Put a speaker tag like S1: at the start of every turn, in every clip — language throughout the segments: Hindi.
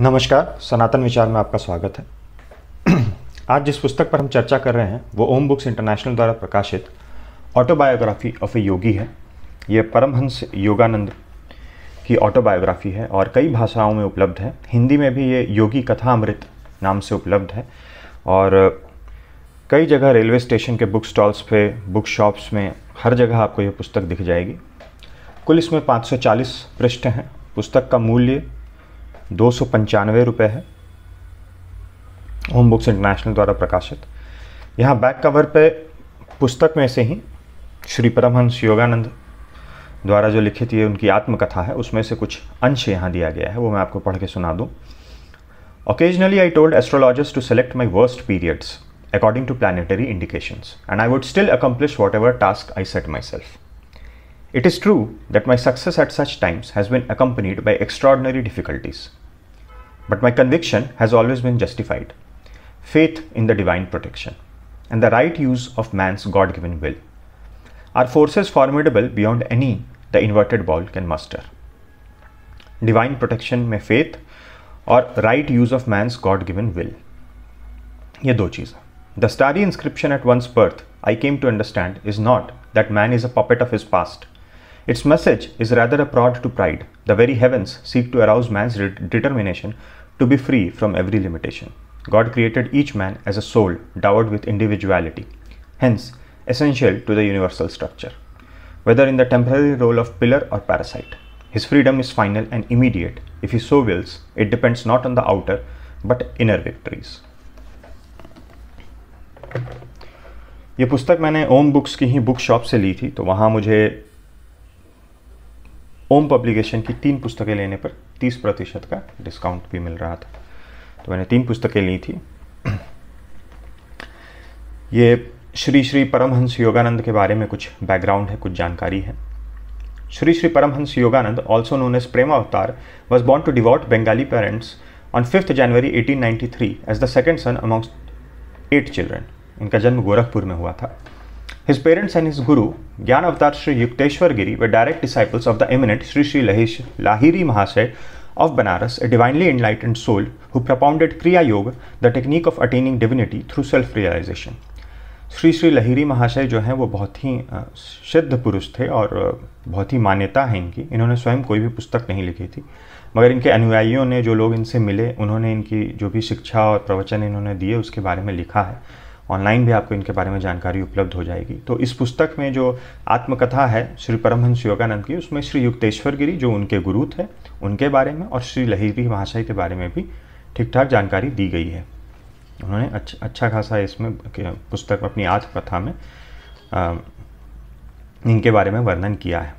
S1: नमस्कार सनातन विचार में आपका स्वागत है आज जिस पुस्तक पर हम चर्चा कर रहे हैं वो ओम बुक्स इंटरनेशनल द्वारा प्रकाशित ऑटोबायोग्राफी ऑफ ए योगी है ये परमहंस योगानंद की ऑटोबायोग्राफी है और कई भाषाओं में उपलब्ध है हिंदी में भी ये योगी कथा अमृत नाम से उपलब्ध है और कई जगह रेलवे स्टेशन के बुक स्टॉल्स पे बुक शॉप्स में हर जगह आपको ये पुस्तक दिख जाएगी कुल इसमें 540 पृष्ठ हैं पुस्तक का मूल्य दो सौ पंचानवे रुपये है होम बुक्स इंटरनेशनल द्वारा प्रकाशित यहाँ बैक कवर पे पुस्तक में से ही श्री परमहंस योगानंद द्वारा जो लिखित ये उनकी आत्मकथा है उसमें से कुछ अंश यहाँ दिया गया है वो मैं आपको पढ़ के सुना दूँ occasionally I told astrologist to select my worst periods according to planetary indications and I would still accomplish whatever task I set myself It is true that my success at such times has been accompanied by extraordinary difficulties. But my conviction has always been justified faith in the divine protection and the right use of man's God given will are forces formidable beyond any the inverted ball can muster. Divine protection may faith or right use of man's God given will. ये दो The starry inscription at one's birth, I came to understand, is not that man is a puppet of his past, its message is rather a prod to pride. The very heavens seek to arouse man's determination to be free from every limitation. God created each man as a soul dowered with individuality, hence, essential to the universal structure. Whether in the temporary role of pillar or parasite, his freedom is final and immediate. If he so wills, it depends not on the outer but inner victories. ये पुस्तक मैंने ओम बुक्स की ही बुक शॉप से ली थी तो वहाँ मुझे ओम पब्लिकेशन की तीन पुस्तकें लेने पर तीस प्रतिशत का डिस्काउंट भी मिल रहा था तो मैंने तीन पुस्तकें ली थी ये श्री श्री परमहंस योगानंद के बारे में कुछ बैकग्राउंड है कुछ जानकारी है Shri Shri Paramahansa Yogananda also known as Prema Avatar was born to devout Bengali parents on fifth January 1893 as the second son amongst eight children इनका जन्म गोरखपुर में हुआ था His parents and his guru, Gyan Avatar Sri Yukteswar Giri, were direct disciples of the eminent Sri Sri Lahish, Lahiri Mahasaya of Banaras, a divinely enlightened soul who propounded Kriya Yoga, the technique of attaining divinity through self realization. Shri Shri लहिरी महाशय जो हैं वो बहुत ही सिद्ध पुरुष थे और बहुत ही मान्यता है इनकी इन्होंने स्वयं कोई भी पुस्तक नहीं लिखी थी मगर इनके अनुयायियों ने जो लोग इनसे मिले उन्होंने इनकी जो भी शिक्षा और प्रवचन इन्होंने दिए उसके बारे में लिखा है ऑनलाइन भी आपको इनके बारे में जानकारी उपलब्ध हो जाएगी तो इस पुस्तक में जो आत्मकथा है श्री परमहंस योगानंद की उसमें श्री युक्तेश्वर गिरी जो उनके गुरु थे उनके बारे में और श्री लहिरी महाशय के बारे में भी ठीक ठाक जानकारी दी गई है उन्होंने अच्छा अच्छा खासा इसमें पुस्तक अपनी आत्मकथा में आ, इनके बारे में वर्णन किया है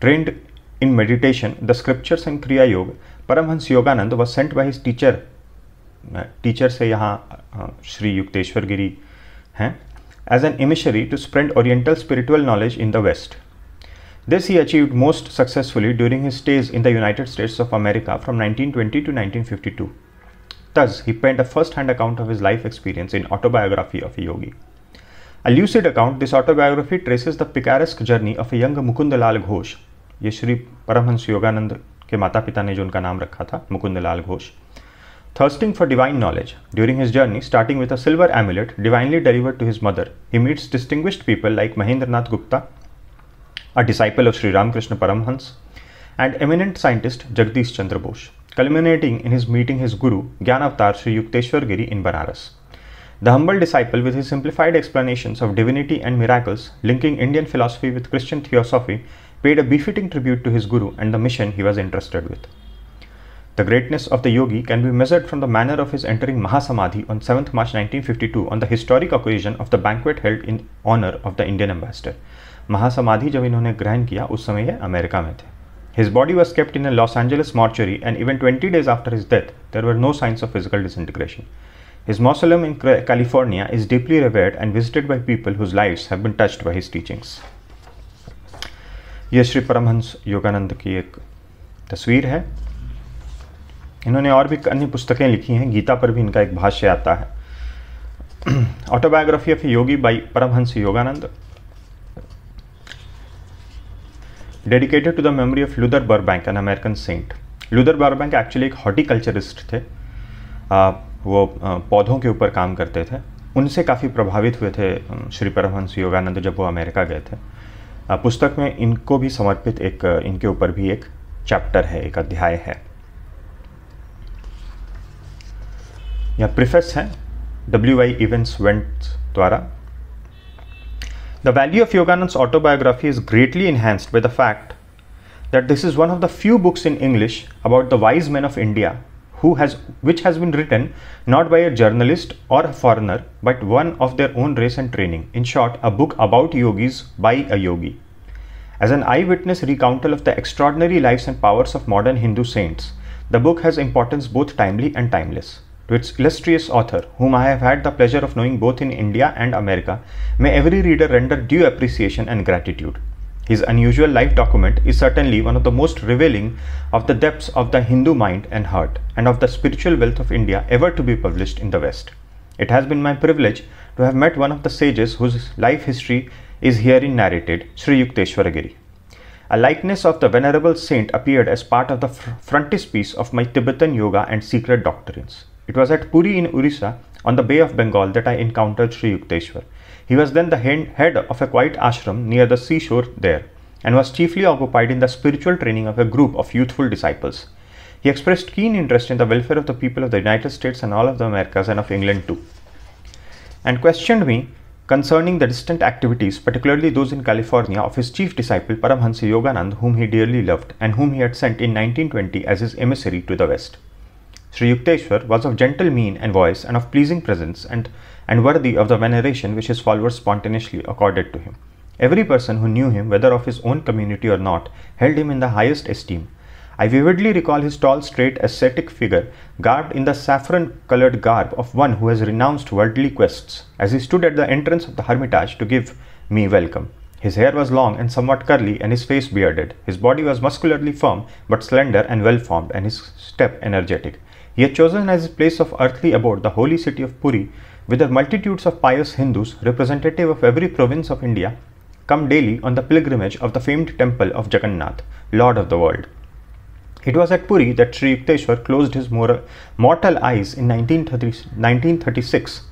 S1: trained in meditation the scriptures and Kriya Yoga Paramahansa Yogananda was sent by his teacher teacher से यहाँ श्री युक्तेश्वर गिरी हैं, as an emissary to spread Oriental spiritual knowledge in the West. This he achieved most successfully during his stays in the United States of America from 1920 to 1952. Thus, he penned a first hand account of his life experience in Autobiography of a Yogi. A lucid account, this autobiography traces the picaresque journey of a young Mukundalal Ghosh. ये श्री परमहंस योगानंद के माता पिता ने जो उनका नाम रखा था मुकुंद लाल Ghosh Thirsting for divine knowledge, during his journey, starting with a silver amulet divinely delivered to his mother, he meets distinguished people like Mahendranath Gupta, a disciple of Sri Ramakrishna Paramhans, and eminent scientist Jagdish Chandra Bose, culminating in his meeting his guru Gyanavatara Sri Yukteswar Giri in Banaras. The humble disciple, with his simplified explanations of divinity and miracles, linking Indian philosophy with Christian theosophy, paid a befitting tribute to his guru and the mission he was entrusted with. The greatness of the yogi can be measured from the manner of his entering Mahasamadhi on 7th March 1952 on the historic occasion of the banquet held in honor of the Indian ambassador. Mahasamadhi जब इन्होंने ग्रहण किया उस समय ये अमेरिका में थे His body was kept in a Los Angeles mortuary, and even 20 days after his death, there were no signs of physical disintegration. His mausoleum in California is deeply revered and visited by people whose lives have been touched by his teachings. ये श्री परमहंस योगानंद की एक तस्वीर है इन्होंने और भी अन्य पुस्तकें लिखी हैं गीता पर भी इनका एक भाष्य आता है autobiography of Yogi by Paramahansa Yogananda dedicated to the memory of Luther Burbank an American saint Luther Burbank actually एक हॉर्टिकल्चरिस्ट थे आ, वो पौधों के ऊपर काम करते थे उनसे काफ़ी प्रभावित हुए थे श्री परमहंस योगानंद जब वो अमेरिका गए थे पुस्तक में इनको भी समर्पित एक इनके ऊपर भी एक चैप्टर है एक अध्याय है यहाँ प्रिफेस है Evans Went इवेंट्स वेंट द्वारा the value of Yogananda autobiography is greatly enhanced by the fact that this is one of the few books in English about the wise men of India who has which has been written not by a journalist or a foreigner but one of their own race and training in short a book about yogis by a yogi as an eyewitness recountal of the extraordinary lives and powers of modern hindu saints the book has importance both timely and timeless to its illustrious author, whom I have had the pleasure of knowing both in India and America, may every reader render due appreciation and gratitude. His unusual life document is certainly one of the most revealing of the depths of the Hindu mind and heart, and of the spiritual wealth of India ever to be published in the West. It has been my privilege to have met one of the sages whose life history is herein narrated, Sri Yukteswaragiri. A likeness of the Venerable Saint appeared as part of the frontispiece of my Tibetan yoga and secret doctrines. It was at Puri in Orissa on the Bay of Bengal that I encountered Sri Yukteswar. He was then the head of a quiet ashram near the seashore there and was chiefly occupied in the spiritual training of a group of youthful disciples. He expressed keen interest in the welfare of the people of the United States and all of the Americas and of England too, and questioned me concerning the distant activities, particularly those in California, of his chief disciple Paramhansa Yoganand, whom he dearly loved and whom he had sent in 1920 as his emissary to the West. Sri Yukteswar was of gentle mien and voice and of pleasing presence and, and worthy of the veneration which his followers spontaneously accorded to him. Every person who knew him, whether of his own community or not, held him in the highest esteem. I vividly recall his tall, straight, ascetic figure, garbed in the saffron colored garb of one who has renounced worldly quests, as he stood at the entrance of the hermitage to give me welcome. His hair was long and somewhat curly, and his face bearded. His body was muscularly firm, but slender and well formed, and his step energetic. He had chosen as his place of earthly abode the holy city of Puri, whither multitudes of pious Hindus, representative of every province of India, come daily on the pilgrimage of the famed temple of Jagannath, Lord of the world. It was at Puri that Sri Yukteswar closed his mortal eyes in 1936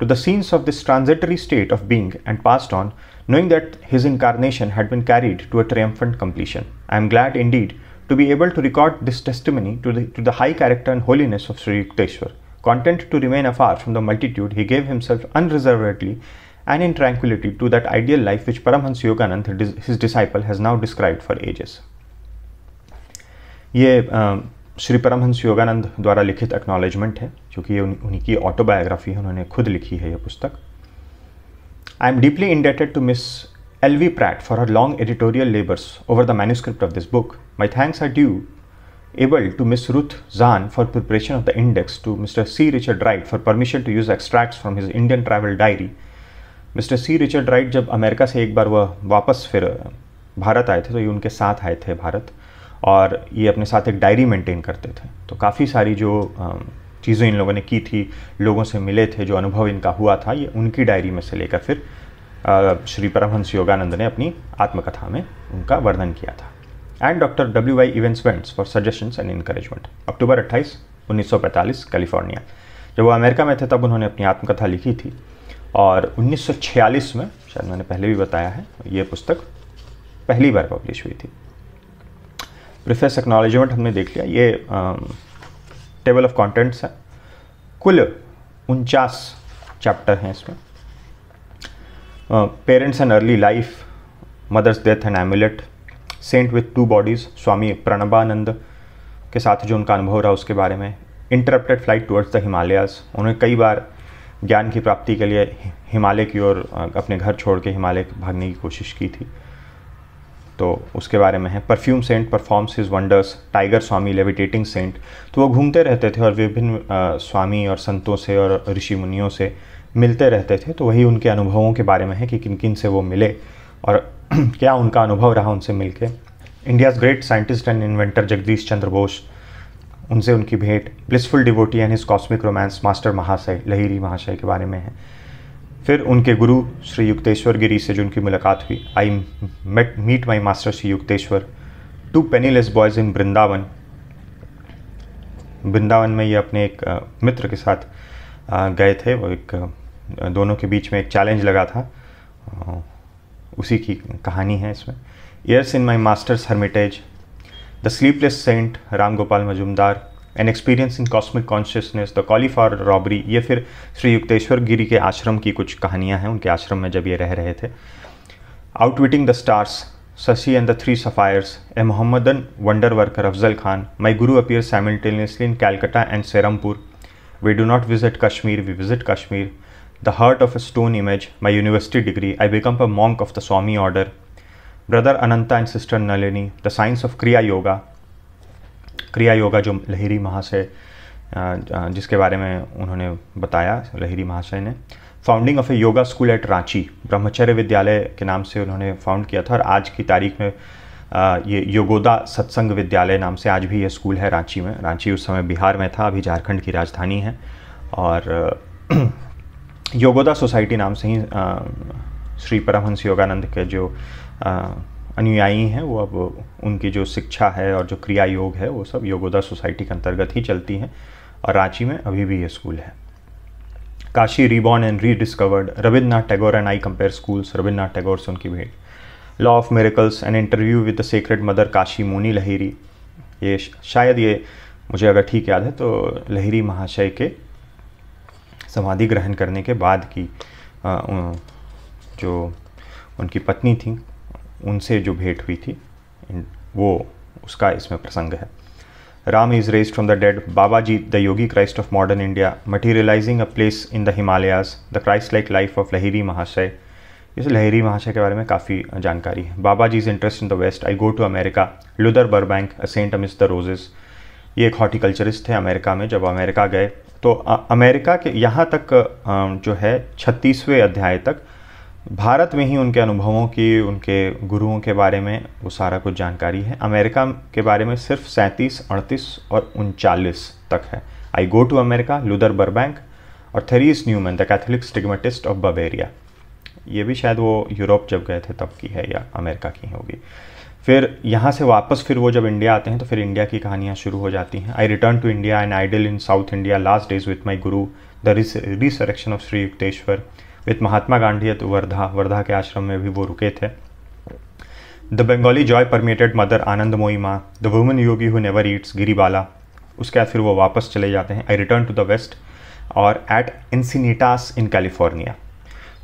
S1: to the scenes of this transitory state of being and passed on, knowing that his incarnation had been carried to a triumphant completion. I am glad indeed to be able to record this testimony to the, to the high character and holiness of Sri Yukteswar. Content to remain afar from the multitude, he gave himself unreservedly and in tranquility to that ideal life which Paramhansa Yoganand, his disciple, has now described for ages. ये श्री परमहंस योगानंद द्वारा लिखित एक्नॉलेजमेंट है क्योंकि ये उन्हीं की ऑटोबायोग्राफी है उन्होंने खुद लिखी है ये पुस्तक I am deeply indebted to Miss L V Pratt for her long editorial labours over the manuscript of this book My thanks are due able to Miss Ruth Zahn for preparation of the index, to Mr. C. Richard Wright for permission to use extracts from his Indian travel diary. Mister C Richard Wright जब अमेरिका से एक बार वह वापस फिर भारत आए थे तो ये उनके साथ आए थे भारत और ये अपने साथ एक डायरी मेंटेन करते थे तो काफ़ी सारी जो चीज़ें इन लोगों ने की थी लोगों से मिले थे जो अनुभव इनका हुआ था ये उनकी डायरी में से लेकर फिर श्री परमहंस योगानंद ने अपनी आत्मकथा में उनका वर्णन किया था and doctor W Y Evans Wentz for suggestions and encouragement October अट्ठाईस उन्नीस कैलिफोर्निया जब वो अमेरिका में थे तब उन्होंने अपनी आत्मकथा लिखी थी और 1946 में शायद मैंने पहले भी बताया है ये पुस्तक पहली बार पब्लिश हुई थी प्रिफेस एक्नोलॉजमेंट हमने देख लिया ये टेबल ऑफ कंटेंट्स है कुल उनचास चैप्टर हैं इसमें parents and early life mother's death and amulet saint with two bodies Swami Pranabananda के साथ जो उनका अनुभव रहा उसके बारे में interrupted flight towards the Himalayas उन्होंने कई बार ज्ञान की प्राप्ति के लिए हिमालय की ओर अपने घर छोड़ के हिमालय भागने की कोशिश की थी तो उसके बारे में है perfume saint performs his wonders tiger Swami levitating saint तो वो घूमते रहते थे और विभिन्न स्वामी और संतों से और ऋषि मुनियों से मिलते रहते थे तो वही उनके अनुभवों के बारे में है कि किन किन से वो मिले और क्या उनका अनुभव रहा उनसे मिलके India's great scientist and inventor Jagadish Chandra Bose उनसे उनकी भेंट blissful devotee and his cosmic romance master Mahasaya Lahiri महाशय के बारे में है फिर उनके गुरु श्री युक्तेश्वर गिरी से जो उनकी मुलाकात हुई I met meet my master Shri Yukteswar two penniless boys in Vrindavan Vrindavan में ये अपने एक मित्र के साथ गए थे वो एक दोनों के बीच में एक चैलेंज लगा था उसी की कहानी है इसमें years in my master's hermitage the sleepless saint Ram Gopal Majumdar an experience in cosmic consciousness the cauliflower robbery ये फिर श्री युक्तेश्वर गिरी के आश्रम की कुछ कहानियाँ हैं उनके आश्रम में जब ये रह रहे थे outwitting the stars Sasi and the three sapphires a Mohammedan wonder worker Afzal Khan my guru appear simultaneously in Calcutta and Serampore we do not visit Kashmir we visit Kashmir the heart of a stone image, my university degree, I become a monk of the Swami order, brother Ananta and sister Nalini, the science of Kriya Yoga, Kriya Yoga जो लहरी महाशय जिसके बारे में उन्होंने बताया लहिरी महाशय ने founding of a yoga school at Ranchi Brahmacharya Vidyalaya के नाम से उन्होंने फाउंड किया था और आज की तारीख में ये योगोदा सत्संग विद्यालय नाम से आज भी ये स्कूल है रांची में रांची उस समय बिहार में था अभी झारखंड की राजधानी है और योगोदा सोसाइटी नाम से ही श्री परमहंस योगानंद के जो अनुयायी हैं वो अब उनकी जो शिक्षा है और जो क्रिया योग है वो सब योगोदा सोसाइटी के अंतर्गत ही चलती हैं और रांची में अभी भी ये स्कूल है Kashi reborn and rediscovered Rabindranath Tagore and I compare schools Rabindranath Tagore से उनकी भेंट law of miracles and interview with the sacred mother Kashi Moni Lahiri ये शायद ये मुझे अगर ठीक याद है तो लहेरी महाशय के समाधि ग्रहण करने के बाद की जो उनकी पत्नी थी उनसे जो भेंट हुई थी वो उसका इसमें प्रसंग है Ram is raise from the dead Baba ji the yogi Christ of modern India materializing a place in the Himalayas the Christ like life of Lahiri Mahasaya इस लहरी महाशय के बारे में काफ़ी जानकारी है Baba ji is interest in the west I go to America Luther Burbank a saint amid the roses ये एक हॉर्टिकल्चरिस्ट थे अमेरिका में जब अमेरिका गए तो अमेरिका के यहाँ तक जो है छत्तीसवें अध्याय तक भारत में ही उनके अनुभवों की उनके गुरुओं के बारे में वो सारा कुछ जानकारी है अमेरिका के बारे में सिर्फ सैंतीस अड़तीस और उनचालीस तक है I go to America Luther Burbank और Therese Neumann the Catholic stigmatist of Bavaria ये भी शायद वो यूरोप जब गए थे तब की है या अमेरिका की होगी फिर यहाँ से वापस फिर वो जब इंडिया आते हैं तो फिर इंडिया की कहानियाँ शुरू हो जाती हैं I return to India and idyll in South India last days with my guru the resurrection of Shri Yukteswar with Mahatma Gandhi at Wardha Wardha के आश्रम में भी वो रुके थे the Bengali joy permeated mother Ananda Moyi Ma the woman yogi who never eats Giribala उसके बाद फिर वो वापस चले जाते हैं I return to the west और एट इंसिनीटास इन कैलिफोर्निया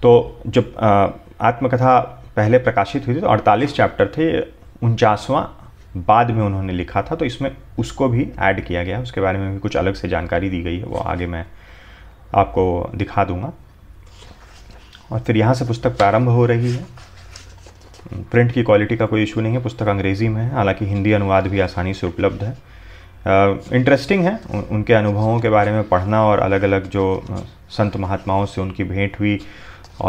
S1: तो जब आत्मकथा पहले प्रकाशित हुई थी तो 48 चैप्टर थे उनचासवां बाद में उन्होंने लिखा था तो इसमें उसको भी ऐड किया गया उसके बारे में भी कुछ अलग से जानकारी दी गई है वो आगे मैं आपको दिखा दूंगा और फिर यहाँ से पुस्तक प्रारंभ हो रही है प्रिंट की क्वालिटी का कोई इशू नहीं है पुस्तक अंग्रेज़ी में है हालांकि हिंदी अनुवाद भी आसानी से उपलब्ध है इंटरेस्टिंग है उनके अनुभवों के बारे में पढ़ना और अलग अलग जो संत महात्माओं से उनकी भेंट हुई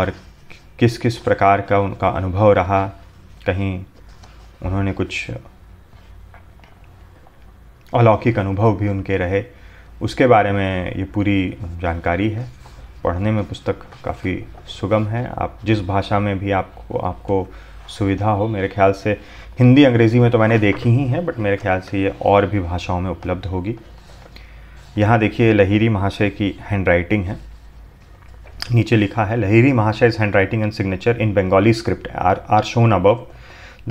S1: और किस किस प्रकार का उनका अनुभव रहा कहीं उन्होंने कुछ अलौकिक अनुभव भी उनके रहे उसके बारे में ये पूरी जानकारी है पढ़ने में पुस्तक काफ़ी सुगम है आप जिस भाषा में भी आपको आपको सुविधा हो मेरे ख्याल से हिंदी अंग्रेज़ी में तो मैंने देखी ही है बट मेरे ख्याल से ये और भी भाषाओं में उपलब्ध होगी यहाँ देखिए लहिरी महाशय की हैंड राइटिंग है नीचे लिखा है Lahiri Mahasaya handwriting and signature in Bengali script are are shown above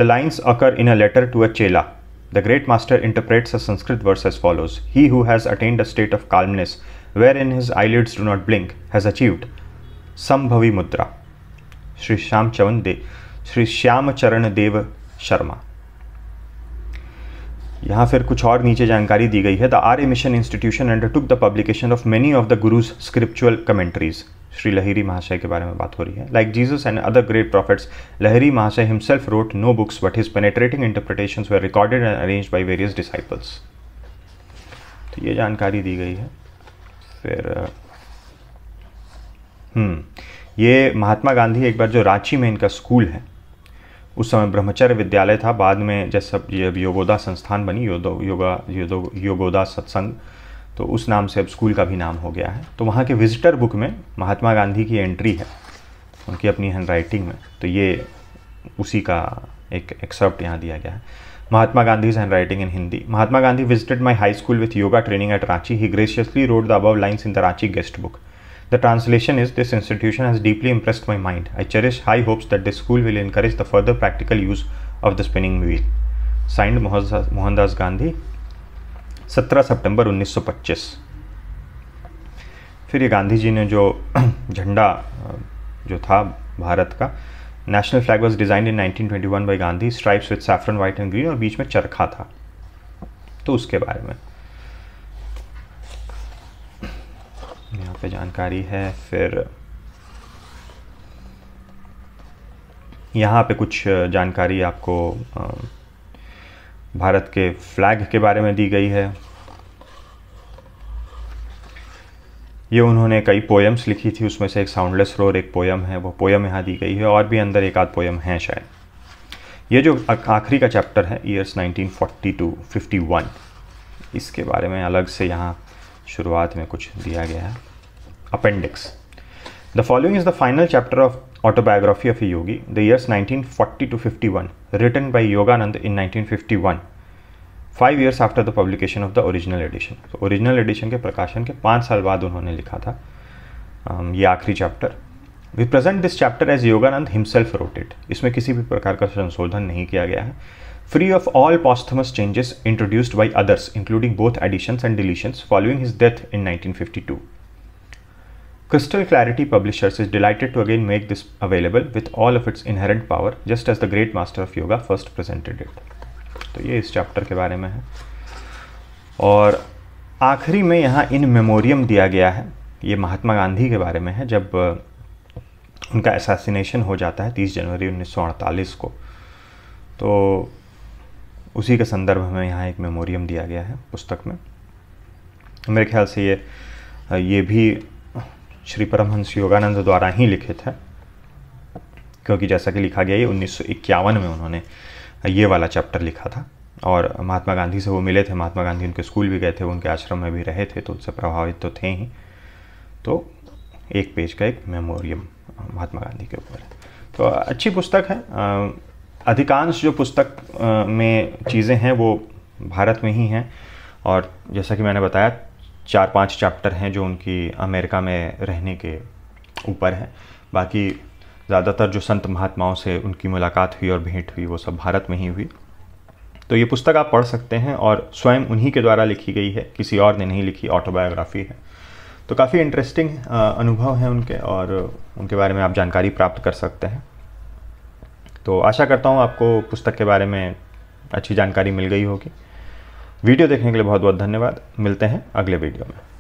S1: The lines occur in a letter to a chela. The great master interprets a Sanskrit verse as follows He who has attained a state of calmness, wherein his eyelids do not blink, has achieved Sambhavi Mudra. Sri Shyam Chavan De, Sri Shyam Charan Dev Sharma. यहाँ फिर कुछ और नीचे जानकारी दी गई है the Arya Mission Institution undertook the publication of many of the guru's scriptural commentaries Shri Lahiri Mahasaya के बारे में बात हो रही है like Jesus and other great prophets Lahiri Mahasaya himself wrote no books but his penetrating interpretation were recorded and arrange by various disciples तो ये जानकारी दी गई है फिर हम्म ये महात्मा गांधी एक बार जो रांची में इनका स्कूल है उस समय ब्रह्मचर्य विद्यालय था बाद में जैसे ये योगोदा संस्थान बनी योदो योगा योदो योगोदा सत्संग तो उस नाम से अब स्कूल का भी नाम हो गया है तो वहाँ के विजिटर बुक में महात्मा गांधी की एंट्री है उनकी अपनी हैंड राइटिंग में तो ये उसी का एक एक्सेप्ट यहाँ दिया गया है Mahatma Gandhi handwriting in Hindi Mahatma Gandhi visited my high school with yoga training at Ranchi he graciously wrote the above lines in the Ranchi guest book the translation is this institution has deeply impressed my mind I cherish high hopes that this school will encourage the further practical use of the spinning wheel signed Mohandas Gandhi 17 September 1925 फिर ये गांधी जी ने जो झंडा जो था भारत का national flag was designed in 1921 by Gandhi stripes with saffron white and green और बीच में चरखा था तो उसके बारे में यहाँ पे जानकारी है फिर यहाँ पे कुछ जानकारी आपको भारत के फ्लैग के बारे में दी गई है ये उन्होंने कई पोएम्स लिखी थी उसमें से एक साउंडलेस रोर एक पोएम है वो पोएम यहाँ दी गई है और भी अंदर एक आध पोएम है शायद ये जो आखिरी का चैप्टर है ईयर्स 1942 टू 51 इसके बारे में अलग से यहाँ शुरुआत में कुछ दिया गया है appendix the following is the final chapter of autobiography of autobiography of a yogi, the years 1940 to 51, written by Yoganand in 1951, five years after the publication of the original edition तो ओरिजिनल एडिशन के प्रकाशन के पाँच साल बाद उन्होंने लिखा था um, ये आखिरी chapter we present this chapter as Yogananda himself wrote it इसमें किसी भी प्रकार का संशोधन नहीं किया गया है free of all posthumous changes introduced by others including both additions and deletions following his death in nineteen fifty two Crystal Clarity Publishers is delighted to again make this available with all of its inherent power, just as the great master of yoga first presented it. तो ये इस चैप्टर के बारे में है और आखिरी में यहाँ इन मेमोरियम दिया गया है ये महात्मा गांधी के बारे में है जब उनका एसासिनेशन हो जाता है 30 जनवरी 1948 को तो उसी के संदर्भ में यहाँ एक मेमोरियम दिया गया है पुस्तक में मेरे ख्याल से ये ये भी श्री परमहंस योगानंद द्वारा ही लिखित है क्योंकि जैसा कि लिखा गया ये उन्नीस में उन्होंने ये वाला चैप्टर लिखा था और महात्मा गांधी से वो मिले थे महात्मा गांधी उनके स्कूल भी गए थे उनके आश्रम में भी रहे थे तो उनसे प्रभावित तो थे ही तो एक पेज का एक मेमोरियम महात्मा गांधी के ऊपर तो अच्छी पुस्तक है अधिकांश जो पुस्तक में चीज़ें हैं वो भारत में ही हैं और जैसा कि मैंने बताया चार पांच चैप्टर हैं जो उनकी अमेरिका में रहने के ऊपर हैं बाकी ज़्यादातर जो संत महात्माओं से उनकी मुलाकात हुई और भेंट हुई वो सब भारत में ही हुई तो ये पुस्तक आप पढ़ सकते हैं और स्वयं उन्हीं के द्वारा लिखी गई है किसी और ने नहीं लिखी ऑटोबायोग्राफी है तो काफ़ी इंटरेस्टिंग अनुभव हैं उनके और उनके बारे में आप जानकारी प्राप्त कर सकते हैं तो आशा करता हूँ आपको पुस्तक के बारे में अच्छी जानकारी मिल गई होगी वीडियो देखने के लिए बहुत बहुत धन्यवाद मिलते हैं अगले वीडियो में